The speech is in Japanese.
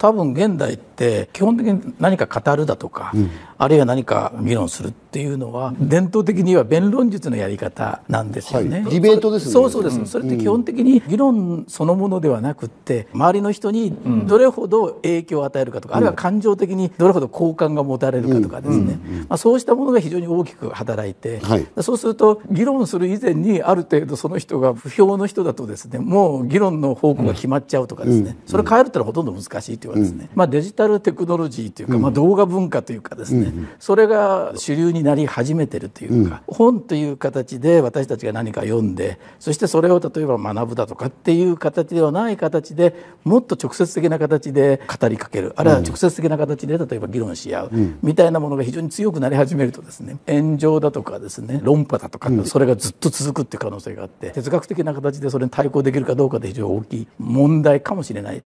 多分現代って基本的に何か語るだとか、うん、あるいは何か議論するっていうのは伝統的には弁論術のやり方なんですよね。はい、ディベートです、ね、そうそうです、うん、それって基本的に議論そのものではなくって周りの人にどれほど影響を与えるかとか、うん、あるいは感情的にどれほど好感が持たれるかとかですね、まあ、そうしたものが非常に大きく働いて、はい、そうすると議論する以前にある程度その人が不評の人だとですねもう議論の方向が決まっちゃうとかですね、それ変えるってのはほとんど難しいというはですね、うん、まあ、デジタルテクノロジーというか、まあ、動画文化というかですね、うん、それが主流になり始めてるというか、本という形で私たちが何か読んでそしてそれを例えば学ぶだとかっていう形ではない形でもっと直接的な形で語りかけるあるいは直接的な形で例えば議論し合う、みたいなものが非常に強くなり始めるとですね炎上だとかですね論破だとか、それがずっと続くっていう可能性があって哲学的な形でそれに対抗できるかどうかで非常に大きい問題かもしれない。